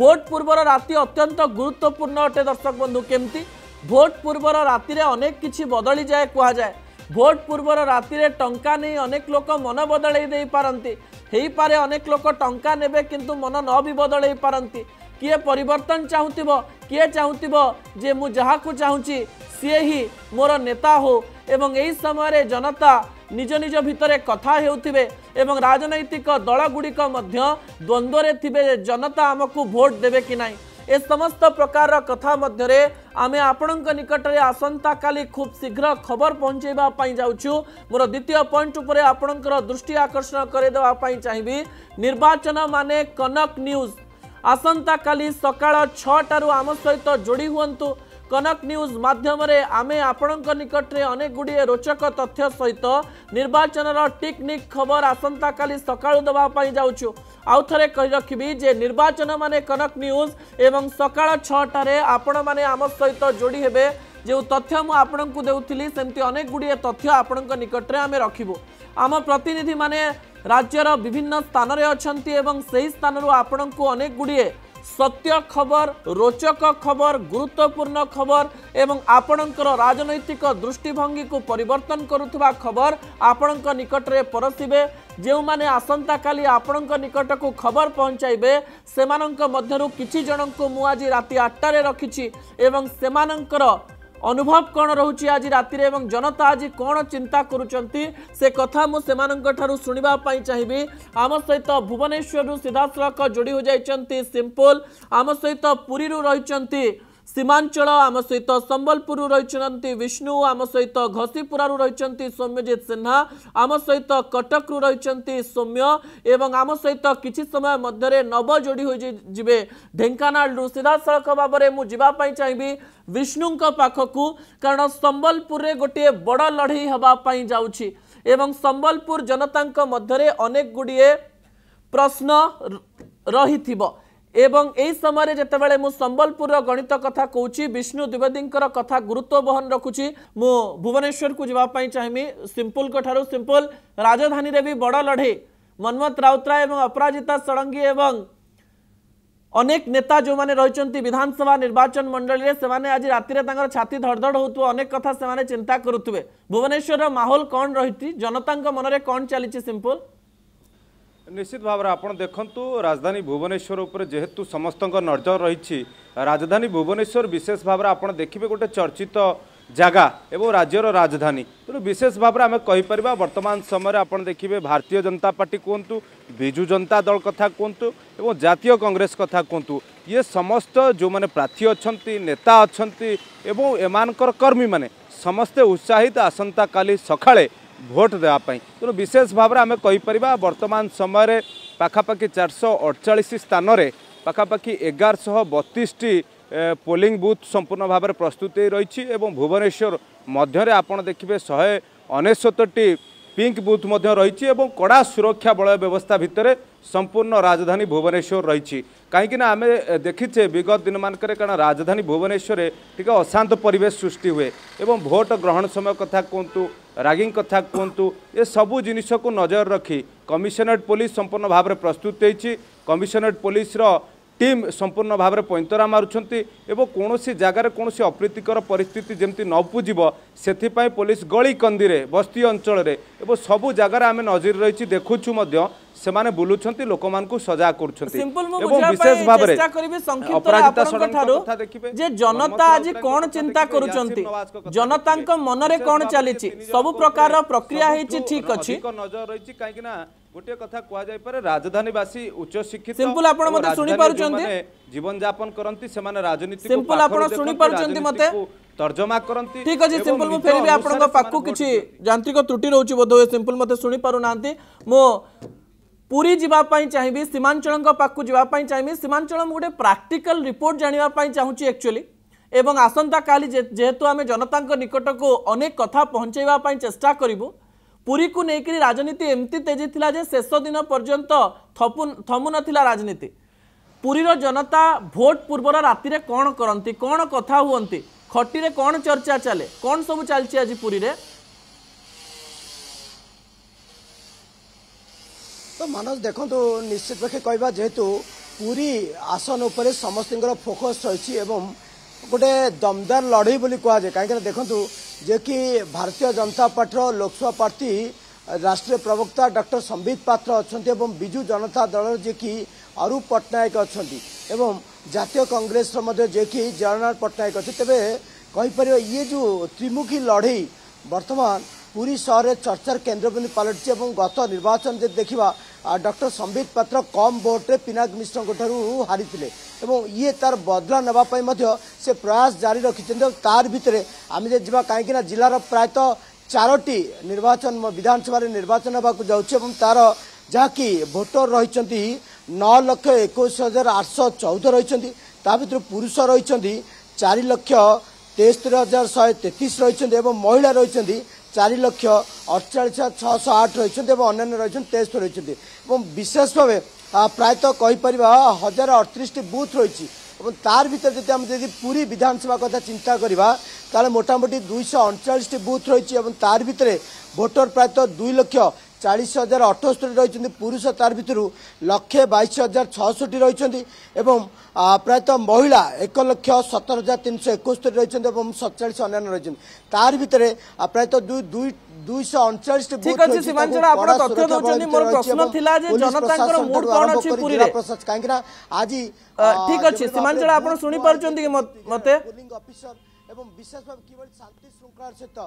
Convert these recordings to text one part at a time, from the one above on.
vote পূর্বৰ ৰাতি অত্যন্ত গুৰুত্বপূৰ্ণ হে দৰ্শক বন্ধু কেমতি ভোট পূর্বৰ ৰাতিৰে अनेक কিচি বদলি যায় কোৱা যায় ভোট পূর্বৰ ৰাতিৰে টংকা নে अनेक লোক মন বদলাই দেই পৰନ୍ତି হেই পারে अनेक লোক টংকা নেবে কিন্তু মন ন অভি বদলাই পৰନ୍ତି কিয়ে পৰিৱৰ্তন চাউতিব কিয়ে চাউতিব যে মু জহা কো চাউচি সেইহি মোৰ নেতা হও আৰু এই সময়ৰে জনতা ନିଜ ନିଜ ଭିତରେ କଥା ହେଉଥିବେ ଏବଂ ରାଜନୈତିକ ଦଳଗୁଡ଼ିକ ମଧ୍ୟ ଦ୍ୱନ୍ଦ୍ୱରେ ଥିବେ ଯେ ଜନତା ଆମକୁ ଭୋଟ୍ ଦେବେ କି ନାହିଁ ଏ ସମସ୍ତ ପ୍ରକାରର କଥା ମଧ୍ୟରେ ଆମେ ଆପଣଙ୍କ ନିକଟରେ ଆସନ୍ତାକାଲି ଖୁବ୍ ଶୀଘ୍ର ଖବର ପହଞ୍ଚାଇବା ପାଇଁ ଯାଉଛୁ ମୋର ଦ୍ୱିତୀୟ ପଏଣ୍ଟ ଉପରେ ଆପଣଙ୍କର ଦୃଷ୍ଟି ଆକର୍ଷଣ କରିଦେବା ପାଇଁ ଚାହିଁବି ନିର୍ବାଚନ ମାନେ କନକ ନ୍ୟୁଜ୍ ଆସନ୍ତାକାଲି ସକାଳ ଛଅଟାରୁ ଆମ ସହିତ ଯୋଡ଼ି ହୁଅନ୍ତୁ कनक न्यूज मध्यम आम आपण निकट में अनेक गुड़े रोचक तथ्य सहित निर्वाचन टिकनिक खबर आसंता का सका देवाई जाऊँ आउ थे कही रखी जे निर्वाचन मान कनक न्यूज एवं सका छटे आपण मैने सहित जोड़ी हे जो तथ्य मुझक देती अनेक गुड़े तथ्य आपण निकट में आम रखु आम प्रतिनिधि मैंने राज्यर विभिन्न स्थान अच्छा से ही स्थानु आपण को अनेक गुड़िया ସତ୍ୟ ଖବର ରୋଚକ ଖବର ଗୁରୁତ୍ୱପୂର୍ଣ୍ଣ ଖବର ଏବଂ ଆପଣଙ୍କର ରାଜନୈତିକ ଦୃଷ୍ଟିଭଙ୍ଗୀକୁ ପରିବର୍ତ୍ତନ କରୁଥିବା ଖବର ଆପଣଙ୍କ ନିକଟରେ ପରଶିବେ ଯେଉଁମାନେ ଆସନ୍ତାକାଲି ଆପଣଙ୍କ ନିକଟକୁ ଖବର ପହଞ୍ଚାଇବେ ସେମାନଙ୍କ ମଧ୍ୟରୁ କିଛି ଜଣଙ୍କୁ ମୁଁ ଆଜି ରାତି ଆଠଟାରେ ରଖିଛି ଏବଂ ସେମାନଙ୍କର ଅନୁଭବ କ'ଣ ରହୁଛି ଆଜି ରାତିରେ ଏବଂ ଜନତା ଆଜି କ'ଣ ଚିନ୍ତା କରୁଛନ୍ତି ସେ କଥା ମୁଁ ସେମାନଙ୍କ ଠାରୁ ଶୁଣିବା ପାଇଁ ଚାହିଁବି ଆମ ସହିତ ଭୁବନେଶ୍ୱରରୁ ସିଧାସଳଖ ଯୋଡ଼ି ହୋଇଯାଇଛନ୍ତି ସିମ୍ପୁଲ ଆମ ସହିତ ପୁରୀରୁ ରହିଛନ୍ତି ସୀମାଞ୍ଚଳ ଆମ ସହିତ ସମ୍ବଲପୁରରୁ ରହିଛନ୍ତି ବିଷ୍ଣୁ ଆମ ସହିତ ଘସିପୁରାରୁ ରହିଛନ୍ତି ସୌମ୍ୟଜିତ ସିହ୍ନା ଆମ ସହିତ କଟକରୁ ରହିଛନ୍ତି ସୌମ୍ୟ ଏବଂ ଆମ ସହିତ କିଛି ସମୟ ମଧ୍ୟରେ ନବଯୋଡ଼ି ହୋଇଯିବେ ଢେଙ୍କାନାଳରୁ ସିଧାସଳଖ ଭାବରେ ମୁଁ ଯିବା ପାଇଁ ଚାହିଁବି ବିଷ୍ଣୁଙ୍କ ପାଖକୁ କାରଣ ସମ୍ବଲପୁରରେ ଗୋଟିଏ ବଡ଼ ଲଢ଼େଇ ହେବା ପାଇଁ ଯାଉଛି ଏବଂ ସମ୍ବଲପୁର ଜନତାଙ୍କ ମଧ୍ୟରେ ଅନେକ ଗୁଡ଼ିଏ ପ୍ରଶ୍ନ ରହିଥିବ এবং এই সমহরে যেতেবেলে মো সম্বলপুর গ ณิต কথা কউচি বিষ্ণু দ্বিবাদিনকর কথা গুরুত্ব বহন রকুচি মো भुवनेश्वर কো জবাব পাই চাইমি সিম্পল গঠারো সিম্পল রাজধানী রেবি বড় লঢ়ে মনমত রাউত্রা এবং অপরাজিতা সড়ঙ্গী এবং अनेक নেতা জো মানে রহচন্তি বিধানসভা নির্বাচন মণ্ডলী রে সেমানে আজি রাতি রে তাঙর छाতি ধরদড় হোতু অনেক কথা সেমানে চিন্তা করুতবে भुवनेश्वरর মাহুল কোন রহিতি জনতাং কা মনে কোন চলিছে সিম্পল ନିଶ୍ଚିତ ଭାବରେ ଆପଣ ଦେଖନ୍ତୁ ରାଜଧାନୀ ଭୁବନେଶ୍ୱର ଉପରେ ଯେହେତୁ ସମସ୍ତଙ୍କ ନଜର ରହିଛି ରାଜଧାନୀ ଭୁବନେଶ୍ୱର ବିଶେଷ ଭାବରେ ଆପଣ ଦେଖିବେ ଗୋଟେ ଚର୍ଚ୍ଚିତ ଜାଗା ଏବଂ ରାଜ୍ୟର ରାଜଧାନୀ ତେଣୁ ବିଶେଷ ଭାବରେ ଆମେ କହିପାରିବା ବର୍ତ୍ତମାନ ସମୟରେ ଆପଣ ଦେଖିବେ ଭାରତୀୟ ଜନତା ପାର୍ଟି କୁହନ୍ତୁ ବିଜୁ ଜନତା ଦଳ କଥା କୁହନ୍ତୁ ଏବଂ ଜାତୀୟ କଂଗ୍ରେସ କଥା କୁହନ୍ତୁ ଇଏ ସମସ୍ତ ଯେଉଁମାନେ ପ୍ରାର୍ଥୀ ଅଛନ୍ତି ନେତା ଅଛନ୍ତି ଏବଂ ଏମାନଙ୍କର କର୍ମୀମାନେ ସମସ୍ତେ ଉତ୍ସାହିତ ଆସନ୍ତାକାଲି ସକାଳେ ভোট দেওয়া তেমন বিশেষ ভাবে আমি কইপার বর্তমান সময়ের পাখাপাখি চারশো অড়চাশ স্থানরে পাখাপাখি এগারশহ বতিশটি পোলিং বুথ সম্পূর্ণ ভাবে প্রস্তুত হয়ে রয়েছে এবং ভুবনেশ্বর মধ্যে আপনার দেখবে শহে অনেশতটি পিঙ্ক বুথ মধ্যে রয়েছে এবং কড়া সুরক্ষা বলয় ব্যবস্থা ভিতরে সম্পূর্ণ রাজধানী ভুবনেশ্বর রয়েছে কাইকি না আমি দেখিছে বিগত দিন মানকরে কারণ রাজধানী ভুবনেশ্বরে টিকে অশান্ত পরিবেশ সৃষ্টি হুয়ে এবং ভোট গ্রহণ সময় কথা কুহতু ରାଗିଂ କଥା କୁହନ୍ତୁ ଏସବୁ ଜିନିଷକୁ ନଜର ରଖି କମିଶନରେଟ୍ ପୋଲିସ ସମ୍ପୂର୍ଣ୍ଣ ଭାବରେ ପ୍ରସ୍ତୁତ ହୋଇଛି କମିଶନରେଟ୍ ପୋଲିସର টিম সম্পূর্ণ ভাবে পৈন্তরা মারুচ্ছেন এবং কৌশি জায়গার কৌশি অপ্রীতিকর পরিস্থিতি যেমনি ন পুজিব সেপাই পুলিশ গলি কন্দিরে বস্তি অঞ্চলের এবং সবু জায়গার আমি নজর রয়েছে দেখুছু সেমানে বুলুছেন লোক সজা করছেন এবং বিশেষ ভাবে অপরাজিতা ষড়ঙ্গ দেখবে যে জনতা আজ কোন চিন্তা করছেন জনতাঙ্ক মনরে কোন চালিছি সবু প্রকার প্রক্রিয়া হয়েছে ঠিক আছে নজর রয়েছে কাইকি না ଗୋଟିଏ କଥା କୁହାଯାଇପାରେ ରାଜଧାନୀବାସୀ ଉଚ୍ଚଶିକ୍ଷିତ ସିମ୍ପଲ ଆପଣ ମୋତେ ଶୁଣି ପାରୁଛନ୍ତି ଜୀବନ ଯାପନ କରନ୍ତି ସେମାନେ ରାଜନୀତି ସିମ୍ପଲ ଆପଣ ଶୁଣି ପାରୁଛନ୍ତି ମୋତେ ତର୍ଜମା କରନ୍ତି ଠିକ ଅଛି ସିମ୍ପଲ ମୁଁ ଫେରିବି ଆପଣଙ୍କ ପାଖକୁ କିଛି ଯାନ୍ତ୍ରିକ ତ୍ରୁଟି ରହୁଛି ବୋଧହୁଏ ସିମ୍ପଲ ମୋତେ ଶୁଣି ପାରୁନାହାନ୍ତି ମୁଁ ପୁରୀ ଯିବା ପାଇଁ ଚାହିଁବି ସୀମାଞ୍ଚଳଙ୍କ ପାଖକୁ ଯିବା ପାଇଁ ଚାହିଁବି ସୀମାଞ୍ଚଳ ମୁଁ ଗୋଟେ ପ୍ରାକ୍ଟିକାଲ ରିପୋର୍ଟ ଜାଣିବା ପାଇଁ ଚାହୁଁଛି ଆକ୍ଚୁଆଲି ଏବଂ ଆସନ୍ତାକାଲି ଯେହେତୁ ଆମେ ଜନତାଙ୍କ ନିକଟକୁ ଅନେକ କଥା ପହଞ୍ଚାଇବା ପାଇଁ ଚେଷ୍ଟା କରିବୁ ପୁରୀକୁ ନେଇକରି ରାଜନୀତି ଏମିତି ତେଜିଥିଲା ଯେ ଶେଷ ଦିନ ପର୍ଯ୍ୟନ୍ତ ଥପୁ ଥମୁ ନଥିଲା ରାଜନୀତି ପୁରୀର ଜନତା ଭୋଟ ପୂର୍ବର ରାତିରେ କ'ଣ କରନ୍ତି କ'ଣ କଥା ହୁଅନ୍ତି ଖଟିରେ କ'ଣ ଚର୍ଚ୍ଚା ଚାଲେ କ'ଣ ସବୁ ଚାଲିଛି ଆଜି ପୁରୀରେ ତ ମାନସ ଦେଖନ୍ତୁ ନିଶ୍ଚିତ ପକ୍ଷେ କହିବା ଯେହେତୁ ପୁରୀ ଆସନ ଉପରେ ସମସ୍ତଙ୍କର ଫୋକସ୍ ରହିଛି ଏବଂ ଗୋଟେ ଦମଦାର ଲଢ଼େଇ ବୋଲି କୁହାଯାଏ କାହିଁକିନା ଦେଖନ୍ତୁ जो कि भारतीय जनता पार्टी लोकसभा पार्टी राष्ट्रीय प्रवक्ता डॉक्टर संबित पात्र अच्छा और विजु जनता दल जे कि अरूप पट्टनायक अच्छा एवं জাতীয় কংগ্রেসর মধ্যে যে কি জগন্নাথ পট্টনাক অছে তবে কইপার ইয়ে যে ত্রিমুখী লড়াই বর্তমান পুরী সহরের চর্চার কেন্দ্র বলে পালটিছে এবং গত নির্বাচন যদি দেখা डक्टर सम्बित पत्र कम भोट्रे पिनाक मिश्रको ठु हारि ये तार बदला नै से प्रयास जारी रखिच तार भित्र आम काहीँक जिल्ला प्रायत चारोटी निर्वाचन विधानसभा निर्वाचन हुन्छ तार जहाँक भोटर रहे हजार शे तेतिस रहिले महिला रहि चारिक्ष অড়চাশ হাজার ছশো আট রয়েছেন এবং অন্যান্য রয়েছেন তেইশশো রয়েছেন এবং বিশেষভাবে প্রায়তঃ কইপারা হাজার অড়তিশটি বুথ রয়েছে এবং তার ভিতরে যদি আমি যদি পুরী বিধানসভা কথা চিন্তা করা তাহলে মোটামুটি দুইশো অড়চাশটি বুথ রয়েছে এবং তার ভিতরে ভোটর প্রায়তঃ দুই লক্ষ চাশ হাজার অঠস্তরি রয়েছেন পুরুষ তার ভিতর লক্ষে বাইশ হাজার ছষট্টি রয়েছেন এবং প্রায়তঃ মহিলা এক লক্ষ সতর হাজার তিনশো একস্তরি রয়েছেন এবং সতচাশ অন্যান্য রয়েছেন তার ভিতরে প্রায়তঃ দুই দুই ঠিক আছে ସୀମାଞ୍ଚଳ ଆପଣ ତଥ୍ୟ ଦଉଛନ୍ତି ମୋର ପ୍ରଶ୍ନ ଥିଲା ଯେ ଜନତାଙ୍କର ମୁଡ କଣ ଅଛି ପୁରୀରେ କାହିଁକି ନା ଆଜି ଠିକ ଅଛି ସୀମାଞ୍ଚଳ ଆପଣ ଶୁଣି ପାରୁଛନ୍ତି କି ମତେ ଏବଂ ବିଶେଷ ଭାବେ କିଭଳି ଶାନ୍ତି ଶୃଙ୍ଖଳାର ସହିତ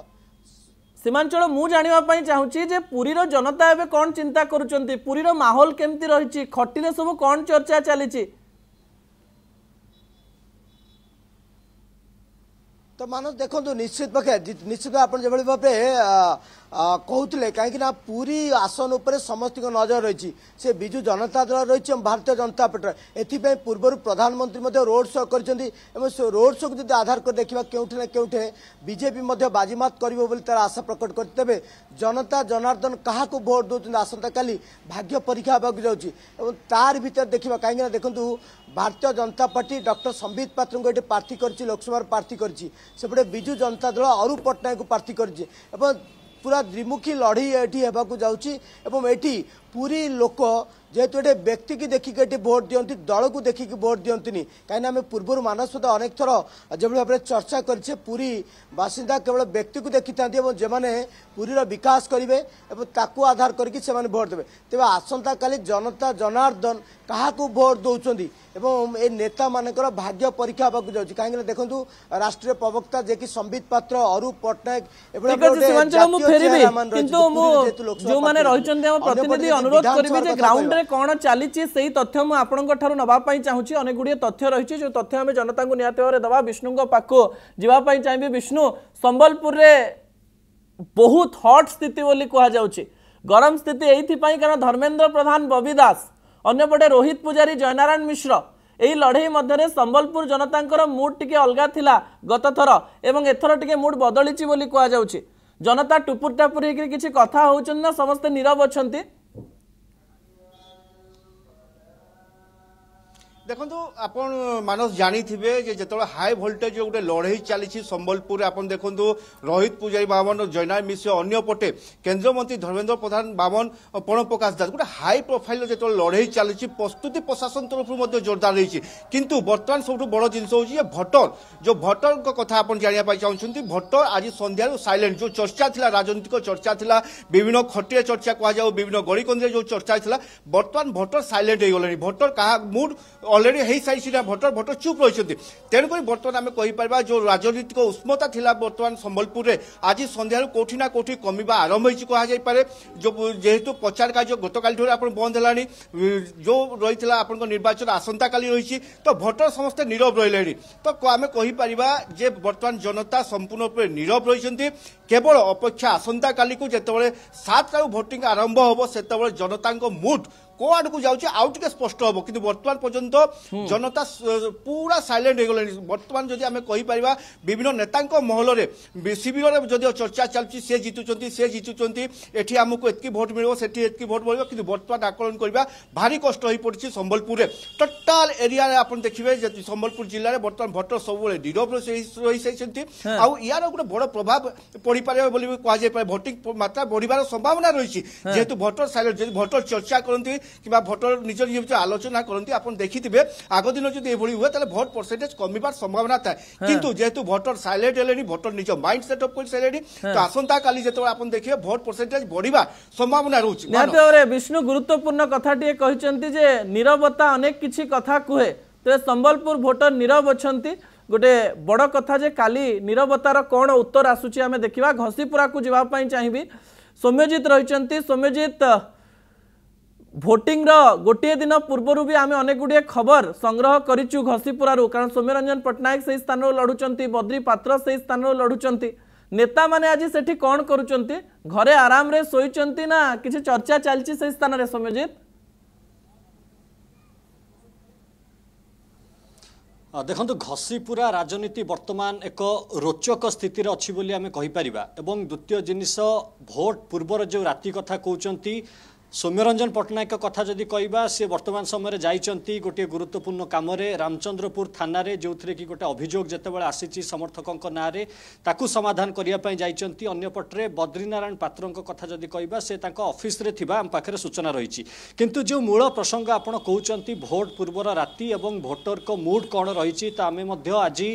ସୀମାଞ୍ଚଳ ମୁଁ ଜାଣିବା ପାଇଁ ଚାହୁଁଛି ଯେ ପୁରୀର ଜନତା ଏବେ କ'ଣ ଚିନ୍ତା କରୁଛନ୍ତି ପୁରୀର ମାହୋଲ କେମିତି ରହିଛି ଖଟିରେ ସବୁ କ'ଣ ଚର୍ଚ୍ଚା ଚାଲିଛି ତ ମାନସ ଦେଖନ୍ତୁ ନିଶ୍ଚିତ ପକ୍ଷେ ନିଶ୍ଚିତ ଆପଣ ଯେଭଳି ଭାବେ କହୁଥିଲେ କାହିଁକିନା ପୁରୀ ଆସନ ଉପରେ ସମସ୍ତଙ୍କ ନଜର ରହିଛି ସେ ବିଜୁ ଜନତା ଦଳ ରହିଛି ଏବଂ ଭାରତୀୟ ଜନତା ପାର୍ଟିର ଏଥିପାଇଁ ପୂର୍ବରୁ ପ୍ରଧାନମନ୍ତ୍ରୀ ମଧ୍ୟ ରୋଡ୍ ଶୋ କରିଛନ୍ତି ଏବଂ ସେ ରୋଡ୍ ଶୋକୁ ଯଦି ଆଧାର କରି ଦେଖିବା କେଉଁଠି ନା କେଉଁଠି ବିଜେପି ମଧ୍ୟ ବାଜିମାତ କରିବ ବୋଲି ତାର ଆଶା ପ୍ରକଟ କରିଛି ତେବେ ଜନତା ଜନାର୍ଦ୍ଦନ କାହାକୁ ଭୋଟ୍ ଦେଉଛନ୍ତି ଆସନ୍ତାକାଲି ଭାଗ୍ୟ ପରୀକ୍ଷା ହେବାକୁ ଯାଉଛି ଏବଂ ତାରି ଭିତରେ ଦେଖିବା କାହିଁକିନା ଦେଖନ୍ତୁ भारतीय जनता पर्टी डक्टर सम्बित पत्री प्रर्थी गरिकसभा प्रर्थी गरिपटे विजु जनता दल अरू पट्टनायक प्रर्थी गरिछ पूरा द्विमुखी लडै एउँछ ପୁରୀ ଲୋକ ଯେହେତୁ ଏଠି ବ୍ୟକ୍ତିକି ଦେଖିକି ଏଠି ଭୋଟ୍ ଦିଅନ୍ତି ଦଳକୁ ଦେଖିକି ଭୋଟ୍ ଦିଅନ୍ତିନି କାହିଁକିନା ଆମେ ପୂର୍ବରୁ ମାନସ ସହିତ ଅନେକ ଥର ଯେଭଳି ଭାବରେ ଚର୍ଚ୍ଚା କରିଛେ ପୁରୀ ବାସିନ୍ଦା କେବଳ ବ୍ୟକ୍ତିକୁ ଦେଖିଥାନ୍ତି ଏବଂ ଯେଉଁମାନେ ପୁରୀର ବିକାଶ କରିବେ ଏବଂ ତାକୁ ଆଧାର କରିକି ସେମାନେ ଭୋଟ୍ ଦେବେ ତେବେ ଆସନ୍ତାକାଲି ଜନତା ଜନାର୍ଦ୍ଦନ କାହାକୁ ଭୋଟ୍ ଦେଉଛନ୍ତି এবং এই নেতা মানকর ভাগ্য পরীক্ষা হওয়া যাচ্ছে কিনা দেখুন রাষ্ট্রীয় প্রবক্তা যে কি সম্বিত পাত্র অরূপ পট্টনাক এভাবে যেহেতু প্রতিনিধি ଅନୁରୋଧ କରିବି ଯେ ଗ୍ରାଉଣ୍ଡରେ କ'ଣ ଚାଲିଛି ସେହି ତଥ୍ୟ ମୁଁ ଆପଣଙ୍କ ଠାରୁ ନେବା ପାଇଁ ଚାହୁଁଛି ଅନେକ ଗୁଡ଼ିଏ ତଥ୍ୟ ରହିଛି ଯେଉଁ ତଥ୍ୟ ଆମେ ଜନତାଙ୍କୁ ନିହାତି ଭାବରେ ଦେବା ବିଷ୍ଣୁଙ୍କ ପାଖକୁ ଯିବା ପାଇଁ ଚାହିଁବି ବିଷ୍ଣୁ ସମ୍ବଲପୁରରେ ବହୁତ ହଟ୍ ସ୍ଥିତି ବୋଲି କୁହାଯାଉଛି ଗରମ ସ୍ଥିତି ଏଇଥିପାଇଁ କାରଣ ଧର୍ମେନ୍ଦ୍ର ପ୍ରଧାନ ବବି ଦାସ ଅନ୍ୟପଟେ ରୋହିତ ପୂଜାରୀ ଜୟନାରାୟଣ ମିଶ୍ର ଏହି ଲଢ଼େଇ ମଧ୍ୟରେ ସମ୍ବଲପୁର ଜନତାଙ୍କର ମୁଡ଼୍ ଟିକେ ଅଲଗା ଥିଲା ଗତଥର ଏବଂ ଏଥର ଟିକେ ମୁଡ଼୍ ବଦଳିଛି ବୋଲି କୁହାଯାଉଛି ଜନତା ଟୁପୁର ଟାପୁର ହେଇକି କିଛି କଥା ହେଉଛନ୍ତି ନା ସମସ୍ତେ ନିରବ ଅଛନ୍ତି দেখন্তু আপন ମାନସ ଜାଣିଥିବେ ଯେ ଯେତେବେଳେ ହାଇ ଭୋଲ୍ଟେଜ୍ ଗୋଟେ ଲଢ଼େଇ ଚାଲିଛି ସମ୍ବଲପୁରରେ ଆପଣ ଦେଖନ୍ତୁ ରୋହିତ ପୂଜାରୀ ବାମନ ଜୈନାୟ ମିଶ୍ର ଅନ୍ୟପଟେ କେନ୍ଦ୍ରମନ୍ତ୍ରୀ ଧର୍ମେନ୍ଦ୍ର ପ୍ରଧାନ ବାମନ ପଣପ୍ରକାଶ ଦାସ ଗୋଟେ ହାଇ ପ୍ରୋଫାଇଲ୍ର ଯେତେବେଳେ ଲଢ଼େଇ ଚାଲିଛି ପ୍ରସ୍ତୁତି ପ୍ରଶାସନ ତରଫରୁ ମଧ୍ୟ ଜୋରଦାର ରହିଛି କିନ୍ତୁ ବର୍ତ୍ତମାନ ସବୁଠୁ ବଡ଼ ଜିନିଷ ହେଉଛି ଯେ ଭୋଟର ଯେଉଁ ଭୋଟରଙ୍କ କଥା ଆପଣ ଜାଣିବା ପାଇଁ ଚାହୁଁଛନ୍ତି ଭୋଟର ଆଜି ସନ୍ଧ୍ୟାରୁ ସାଇଲେଣ୍ଟ ଯେଉଁ ଚର୍ଚ୍ଚା ଥିଲା ରାଜନୈତିକ ଚର୍ଚ୍ଚା ଥିଲା ବିଭିନ୍ନ ଖଟିଆ ଚର୍ଚ୍ଚା କୁହାଯାଉ ବିଭିନ୍ନ ଗଳିକନ୍ଦିରେ ଯେଉଁ ଚର୍ଚ୍ଚା ଥିଲା ବର୍ତ୍ତମାନ ଭୋଟର ସାଇଲେଣ୍ଟ ହୋଇଗଲେଣି ଭୋଟର କାହା ମୁଡ୍ অলরেডি হয়েসারি না ভোটর ভোটর চুপ রয়েছেন তেণুক বর্তমান আমি কইপারা যে রাজনৈতিক উষ্মতা লা বর্তমান সম্বলপুরে আজ সন্ধ্যার কোটি না কোটি কমিবা আরম্ভ হয়েছে কুহযাইপরে যেহেতু প্রচার কাজ গতকাল ঠার আপনার বন্ধ হল যে রয়েছে আপনার নির্বাচন আসন্তকাল রয়েছে তো ভোটর সমস্তে নীরব রহলে তো আমি কইপারা যে বর্তমান জনতা সম্পূর্ণ রূপে নীরব রয়েছেন কেবল অপেক্ষা আসন্তকাল যেতবে সাতটার ভোটিং আরম্ভ হব সেতবে জনতা মুড କୋଉ ଆଡକୁ ଯାଉଛି ଆଉ ଟିକେ ସ୍ପଷ୍ଟ ହବ କିନ୍ତୁ ବର୍ତ୍ତମାନ ପର୍ଯ୍ୟନ୍ତ ଜନତା ପୁରା ସାଇଲେଣ୍ଟ ହେଇଗଲେଣି ବର୍ତ୍ତମାନ ଯଦି ଆମେ କହିପାରିବା ବିଭିନ୍ନ ନେତାଙ୍କ ମହଲରେ ଶିବିରରେ ଯଦି ଚର୍ଚ୍ଚା ଚାଲିଛି ସେ ଜିତୁଛନ୍ତି ସେ ଜିତୁଛନ୍ତି ଏଠି ଆମକୁ ଏତିକି ଭୋଟ ମିଳିବ ସେଠି ଏତିକି ଭୋଟ ମିଳିବ କିନ୍ତୁ ବର୍ତ୍ତମାନ ଆକଳନ କରିବା ଭାରି କଷ୍ଟ ହୋଇପଡ଼ିଛି ସମ୍ବଲପୁରରେ ଟୋଟାଲ ଏରିଆରେ ଆପଣ ଦେଖିବେ ସମ୍ବଲପୁର ଜିଲ୍ଲାରେ ବର୍ତ୍ତମାନ ଭୋଟର ସବୁବେଳେ ନିରବ ରହିସାରିଛନ୍ତି ଆଉ ଏହାର ଗୋଟେ ବଡ଼ ପ୍ରଭାବ ପଡ଼ିପାରିବ ବୋଲି କୁହାଯାଇପାରେ ଭୋଟିଂ ମାତ୍ରା ବଢ଼ିବାର ସମ୍ଭାବନା ରହିଛି ଯେହେତୁ ଭୋଟର ସାଇଲେଣ୍ଟ ଯଦି ଭୋଟର ଚର୍ଚ୍ଚା କରନ୍ତି কিংবা ভোটর নিজ নিজ আলোচনা করতে আপনার দেখিবে আগদিন যদি এইভাবে হুয়ে তাহলে ভোট পরসেন্টেজ কমিবার সম্ভাবনা থাকে কিন্তু যেহেতু ভোটর সাইলেন্ট হলে ভোটর নিজ মাইন্ড সেট অপ করে সারে তো আসন্তকালি যেত আপনার দেখবে ভোট পরসেন্টেজ বড়া সম্ভাবনা রয়েছে নিহতি ভাবে বিষ্ণু গুরুত্বপূর্ণ কথাটিয়ে কিন্তু যে নিরবতা অনেক কিছু কথা কুহে ତେବେ ସମ୍ବଲପୁର ଭୋଟର ନୀରବ ଅଛନ୍ତି ଗୋଟେ ବଡ଼ କଥା ଯେ କାଲି ନୀରବତାର କ'ଣ ଉତ୍ତର ଆସୁଛି ଆମେ ଦେଖିବା ଘଷିପୁରାକୁ ଯିବା ପାଇଁ ଚାହିଁବି ସୌମ୍ୟଜିତ ରହିଛନ୍ତି ସୌମ୍ୟଜିତ ভোটিংর গোটিয়ে দিন পূর্বরু বি আমি অনেক গুড়িয়ে খবর সংগ্রহ করিছু ঘষিপুরার কারণ সৌম্যরঞ্জন পট্টনাক সেই স্থানর লড়ুচার বদ্রি পাত্র সেই স্থানর লড়ুচার নেতা মানে আজ সেটি কণ করুচার ঘরে আরামে শোইছেন না কিছু চর্চা চালছি সেই স্থানরে সৌম্যজিৎ ଦେଖନ୍ତୁ ଘଷିପୁରା ରାଜନୀତି ବର୍ତ୍ତମାନ ଏକ ରୋଚକ ସ୍ଥିତିରେ ଅଛି ବୋଲି ଆମେ କହିପାରିବା ଏବଂ ଦ୍ୱିତୀୟ ଜିନିଷ ଭୋଟ ପୂର୍ବର ଯେଉଁ ରାତି କଥା କହୁଛନ୍ତି ସୌମ୍ୟରଞ୍ଜନ ପଟ୍ଟନାୟକ କଥା ଯଦି କହିବା ସେ ବର୍ତ୍ତମାନ ସମୟରେ ଯାଇଛନ୍ତି ଗୋଟିଏ ଗୁରୁତ୍ୱପୂର୍ଣ୍ଣ କାମରେ ରାମଚନ୍ଦ୍ରପୁର ଥାନାରେ ଯେଉଁଥିରେ କି ଗୋଟେ ଅଭିଯୋଗ ଯେତେବେଳେ ଆସିଛି ସମର୍ଥକଙ୍କ ନାଁରେ ତାକୁ ସମାଧାନ କରିବା ପାଇଁ ଯାଇଛନ୍ତି ଅନ୍ୟପଟରେ ବଦ୍ରିନାରାୟଣ ପାତ୍ରଙ୍କ କଥା ଯଦି କହିବା ସେ ତାଙ୍କ ଅଫିସରେ ଥିବା ଆମ ପାଖରେ ସୂଚନା ରହିଛି କିନ୍ତୁ ଯେଉଁ ମୂଳ ପ୍ରସଙ୍ଗ ଆପଣ କହୁଛନ୍ତି ଭୋଟ ପୂର୍ବର ରାତି ଏବଂ ଭୋଟରଙ୍କ ମୁଡ୍ କ'ଣ ରହିଛି ତ ଆମେ ମଧ୍ୟ ଆଜି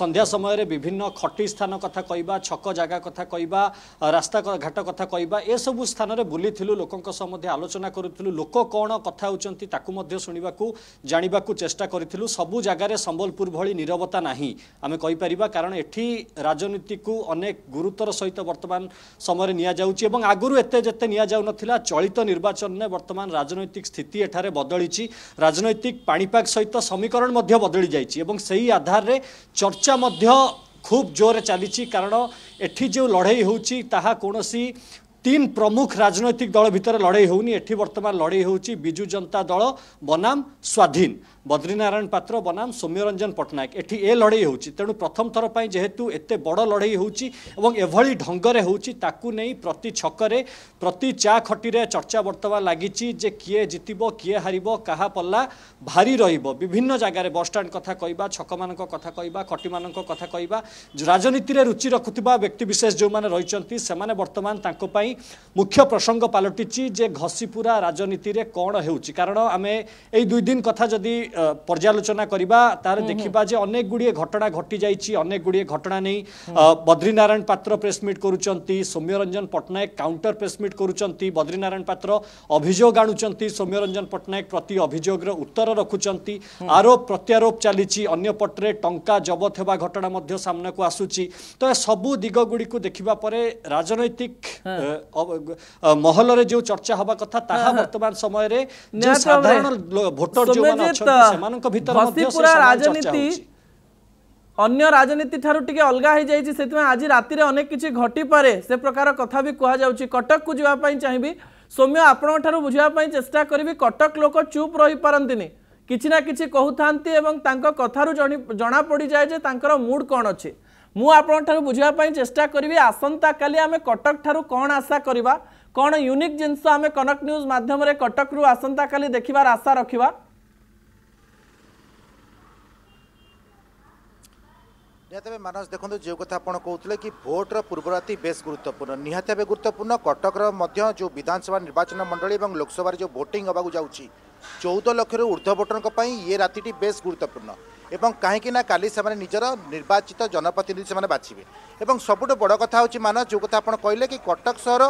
ସନ୍ଧ୍ୟା ସମୟରେ ବିଭିନ୍ନ ଖଟି ସ୍ଥାନ କଥା କହିବା ଛକ ଜାଗା କଥା କହିବା ରାସ୍ତା ଘାଟ କଥା କହିବା ଏସବୁ ସ୍ଥାନରେ ବୁଲିଥିଲୁ ଲୋକଙ୍କ ସହ ମଧ୍ୟ ଆଲୋଚନା କରୁଥିଲୁ ଲୋକ କ'ଣ କଥା ହେଉଛନ୍ତି ତାକୁ ମଧ୍ୟ ଶୁଣିବାକୁ ଜାଣିବାକୁ ଚେଷ୍ଟା କରିଥିଲୁ ସବୁ ଜାଗାରେ ସମ୍ବଲପୁର ଭଳି ନିରବତା ନାହିଁ ଆମେ କହିପାରିବା କାରଣ ଏଠି ରାଜନୀତିକୁ ଅନେକ ଗୁରୁତର ସହିତ ବର୍ତ୍ତମାନ ସମୟରେ ନିଆଯାଉଛି ଏବଂ ଆଗରୁ ଏତେ ଯେତେ ନିଆଯାଉନଥିଲା ଚଳିତ ନିର୍ବାଚନରେ ବର୍ତ୍ତମାନ ରାଜନୈତିକ ସ୍ଥିତି ଏଠାରେ ବଦଳିଛି ରାଜନୈତିକ ପାଣିପାଗ ସହିତ ସମୀକରଣ ମଧ୍ୟ ବଦଳି ଯାଇଛି ଏବଂ ସେହି ଆଧାରରେ ଚର୍ଚ୍ଚା ମଧ୍ୟ ଖୁବ୍ ଜୋରରେ ଚାଲିଛି କାରଣ ଏଠି ଯେଉଁ ଲଢ଼େଇ ହେଉଛି ତାହା କୌଣସି तीन प्रमुख राजनैतिक दलभित्र लडै हो एडै हुन्छ बिजु जनता दल बनाम स्वाधीन বদ্রীনারায়ণ পাত্র বনাম সৌম্যরঞ্জন পট্টনাক এটি এ লড়াই হচ্ছে তেমন প্রথম থর যেহেতু এত বড় লড়াই হচ্ছে এবং এভাবে ঢঙ্গরে হচ্ছে তাকে নেই প্রতি ছকরে প্রতি চা খটিরে চর্চা বর্তমান লাগিছি যে কিয়ে জিতব কিয়ে হারিব কাহা পল্লা ভারি রহব বিভিন্ন জায়গায় বসষ্টাণ্ড কথা কহা ছক মান কথা কহা খটি মান কথা কহা রাজনীতিরে রুচি রাখুবা ব্যক্তিবিশেষ যে রয়েছেন সে বর্তমান তাঁপাই মুখ্য প্রসঙ্গ পালটিছি যে ঘষিপুরা রাজনীতি কণ হচ্ছে কারণ আমি এই দুই দিন কথা যদি পর্যালোচনা করা তার দেখা যে অনেক গুড়িয়ে ঘটনা ঘটি যাই অনেক গুড়িয়ে ঘটনা নেই বদ্রীনারায়ণ পাত্র প্রেসমিট করছেন সৌম্যরঞ্জন পট্টনাক কাউন্টর প্রেসমিট করছেন বদ্রীনারায়ণ পাত্র অভিযোগ আনুচার সৌম্যরঞ্জন পট্টনাক প্রতি অভিযোগর উত্তর রাখুচার আরোপ প্রত্যারোপ চালছে অন্যপটে টঙ্কা জবত হওয়া ঘটনা সামনাকু আসুচি তো এসবু দিগগুড়ি দেখা পরে রাজনৈতিক মহলরে যে চর্চা হওয়া কথা তাহা বর্তমান সময়ের ভোটর যে ଘସିପୁରା ରାଜନୀତି ଅନ୍ୟ ରାଜନୀତି ଠାରୁ ଟିକେ ଅଲଗା ହେଇଯାଇଛି ସେଥିପାଇଁ ଆଜି ରାତିରେ ଅନେକ କିଛି ଘଟିପାରେ ସେ ପ୍ରକାର କଥା ବି କୁହାଯାଉଛି କଟକକୁ ଯିବା ପାଇଁ ଚାହିଁବି ସୌମ୍ୟ ଆପଣଙ୍କ ଠାରୁ ବୁଝିବା ପାଇଁ ଚେଷ୍ଟା କରିବି କଟକ ଲୋକ ଚୁପ୍ ରହିପାରନ୍ତିନି କିଛି ନା କିଛି କହୁଥାନ୍ତି ଏବଂ ତାଙ୍କ କଥାରୁ ଜଣାପଡ଼ିଯାଏ ଯେ ତାଙ୍କର ମୁଡ୍ କ'ଣ ଅଛି ମୁଁ ଆପଣଙ୍କ ଠାରୁ ବୁଝିବା ପାଇଁ ଚେଷ୍ଟା କରିବି ଆସନ୍ତାକାଲି ଆମେ କଟକ ଠାରୁ କ'ଣ ଆଶା କରିବା କ'ଣ ୟୁନିକ୍ ଜିନିଷ ଆମେ କନକ ନ୍ୟୁଜ୍ ମାଧ୍ୟମରେ କଟକରୁ ଆସନ୍ତାକାଲି ଦେଖିବାର ଆଶା ରଖିବା ନିହାତି ଭାବେ ମାନସ ଦେଖନ୍ତୁ ଯେଉଁ କଥା ଆପଣ କହୁଥିଲେ କି ଭୋଟର ପୂର୍ବ ରାତି ବେଶ ଗୁରୁତ୍ୱପୂର୍ଣ୍ଣ ନିହାତି ଭାବେ ଗୁରୁତ୍ୱପୂର୍ଣ୍ଣ କଟକର ମଧ୍ୟ ଯେଉଁ ବିଧାନସଭା ନିର୍ବାଚନ ମଣ୍ଡଳୀ ଏବଂ ଲୋକସଭାରେ ଯେଉଁ ଭୋଟିଂ ହେବାକୁ ଯାଉଛି ଚଉଦ ଲକ୍ଷରୁ ଉର୍ଦ୍ଧ୍ୱ ଭୋଟରଙ୍କ ପାଇଁ ଇଏ ରାତିଟି ବେଶ ଗୁରୁତ୍ୱପୂର୍ଣ୍ଣ ଏବଂ କାହିଁକି ନା କାଲି ସେମାନେ ନିଜର ନିର୍ବାଚିତ ଜନପ୍ରତିନିଧି ସେମାନେ ବାଛିବେ ଏବଂ ସବୁଠୁ ବଡ଼ କଥା ହେଉଛି ମାନସ ଯେଉଁ କଥା ଆପଣ କହିଲେ କି କଟକ ସହର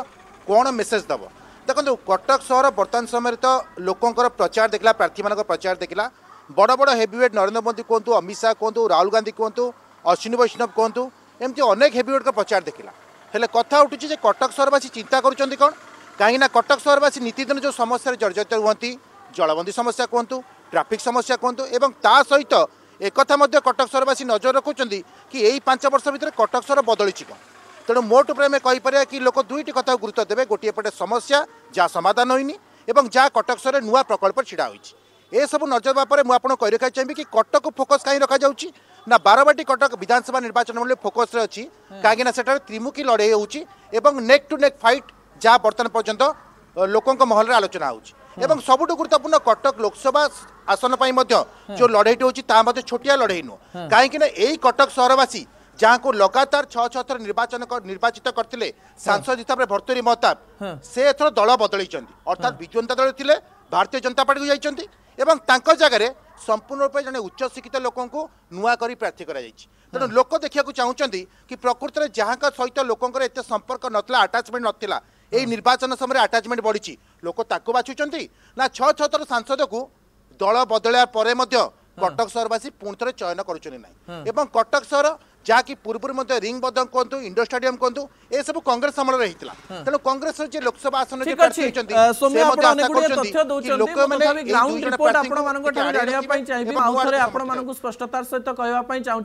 କ'ଣ ମେସେଜ୍ ଦେବ ଦେଖନ୍ତୁ କଟକ ସହର ବର୍ତ୍ତମାନ ସମୟରେ ତ ଲୋକଙ୍କର ପ୍ରଚାର ଦେଖିଲା ପ୍ରାର୍ଥୀମାନଙ୍କ ପ୍ରଚାର ଦେଖିଲା ବଡ଼ ବଡ଼ ହେଭିୱେଟ୍ ନରେନ୍ଦ୍ର ମୋଦି କୁହନ୍ତୁ ଅମିତ ଶାହା କୁହନ୍ତୁ ରାହୁଲ ଗାନ୍ଧୀ କୁହନ୍ତୁ ଅଶ୍ୱିନୀ ବୈଷ୍ଣବ କୁହନ୍ତୁ ଏମିତି ଅନେକ ହେଭିୱେଟ୍ଙ୍କ ପ୍ରଚାର ଦେଖିଲା ହେଲେ କଥା ଉଠୁଛି ଯେ କଟକ ସହରବାସୀ ଚିନ୍ତା କରୁଛନ୍ତି କ'ଣ କାହିଁକିନା କଟକ ସହରବାସୀ ନିତିଦିନ ଯେଉଁ ସମସ୍ୟାରେ ଜର୍ଜରିତ ହୁଅନ୍ତି ଜଳବନ୍ଦୀ ସମସ୍ୟା କୁହନ୍ତୁ ଟ୍ରାଫିକ୍ ସମସ୍ୟା କୁହନ୍ତୁ ଏବଂ ତା ସହିତ ଏକଥା ମଧ୍ୟ କଟକ ସହରବାସୀ ନଜର ରଖୁଛନ୍ତି କି ଏଇ ପାଞ୍ଚ ବର୍ଷ ଭିତରେ କଟକ ସହର ବଦଳିଛି କ'ଣ ତେଣୁ ମୋଟ ଉପରେ ଆମେ କହିପାରିବା କି ଲୋକ ଦୁଇଟି କଥାକୁ ଗୁରୁତ୍ୱ ଦେବେ ଗୋଟିଏ ପଟେ ସମସ୍ୟା ଯାହା ସମାଧାନ ହୋଇନି ଏବଂ ଯାହା କଟକ ସହରରେ ନୂଆ ପ୍ରକଳ୍ପ ଛିଡ଼ା ହୋଇଛି ଏସବୁ ନଜର ଦେବା ପରେ ମୁଁ ଆପଣଙ୍କୁ କହି ରଖିବାକୁ ଚାହିଁବି କି କଟକକୁ ଫୋକସ୍ କାହିଁ ରଖାଯାଉଛି না বারবাটী কটক বিধানসভা নির্বাচন বলে ফোকসরে অছি কাহিঁকি না সেটার ত্রিমুখী লড়াই হচ্ছে এবং নেক টু নেক ফাইট যা বর্তমান পর্যন্ত লোকঙ্ মহলের আলোচনা হচ্ছে এবং সবুঠু গুরুত্বপূর্ণ কটক লোকসভা আসন পাই মধ্যে যে লড়াইটি হচ্ছে তা মধ্যে ছোটিয়া লড়াই নু কাহিঁকি না এই কটক সহরবাসী ଯାହାଙ୍କୁ ଲଗାତାର ଛଅ ଛଅ ଥର ନିର୍ବାଚନ ନିର୍ବାଚିତ କରିଥିଲେ ସାଂସଦ ହିସାବରେ ଭର୍ତ୍ତୁରୀ ମହତାବ ସେ ଏଥର ଦଳ ବଦଳିଛନ୍ତି ଅର୍ଥାତ୍ ବିଜୁ ଜନତା ଦଳ ଥିଲେ ଭାରତୀୟ ଜନତା ପାର୍ଟିକୁ ଯାଇଛନ୍ତି ଏବଂ ତାଙ୍କ ଜାଗାରେ ସମ୍ପୂର୍ଣ୍ଣ ରୂପେ ଜଣେ ଉଚ୍ଚ ଶିକ୍ଷିତ ଲୋକଙ୍କୁ ନୂଆ କରି ପ୍ରାର୍ଥୀ କରାଯାଇଛି ତେଣୁ ଲୋକ ଦେଖିବାକୁ ଚାହୁଁଛନ୍ତି କି ପ୍ରକୃତରେ ଯାହାଙ୍କ ସହିତ ଲୋକଙ୍କର ଏତେ ସମ୍ପର୍କ ନଥିଲା ଆଟାଚମେଣ୍ଟ ନଥିଲା ଏଇ ନିର୍ବାଚନ ସମୟରେ ଆଟାଚମେଣ୍ଟ ବଢ଼ିଛି ଲୋକ ତାକୁ ବାଛୁଛନ୍ତି ନା ଛଅ ଛଅ ଥର ସାଂସଦକୁ ଦଳ ବଦଳିବା ପରେ ମଧ୍ୟ କଟକ ସହରବାସୀ ପୁଣି ଥରେ ଚୟନ କରୁଛନ୍ତି ନାହିଁ ଏବଂ କଟକ ସହର ଯାହାକି ପୂର୍ବରୁ ମଧ୍ୟ ରିଙ୍ଗ ବଦନ କୁହନ୍ତୁ ଇଣ୍ଡୋର ଷ୍ଟାଡିୟମ କୁହନ୍ତୁ ଏସବୁ କଂଗ୍ରେସ ଅମଳରେ ହେଇଥିଲା ତେଣୁ କଂଗ୍ରେସ ଯେ ଲୋକସଭା ଆସନ ଯେ ପ୍ରାର୍ଥୀ ହୋଇଛନ୍ତି ସେ ମଧ୍ୟ ଆଶା କରୁଛନ୍ତି କି ଲୋକମାନେ ଗ୍ରାଉଣ୍ଡ ରିପୋର୍ଟ ଆପଣମାନଙ୍କ ଠାରୁ ଜାଣିବା ପାଇଁ ଚାହିଁବି ଆଉ ଥରେ ଆପଣମାନଙ୍କୁ ସ୍ପଷ୍ଟତାର ସହିତ କହିବା ପାଇଁ ଚାହୁଁଛି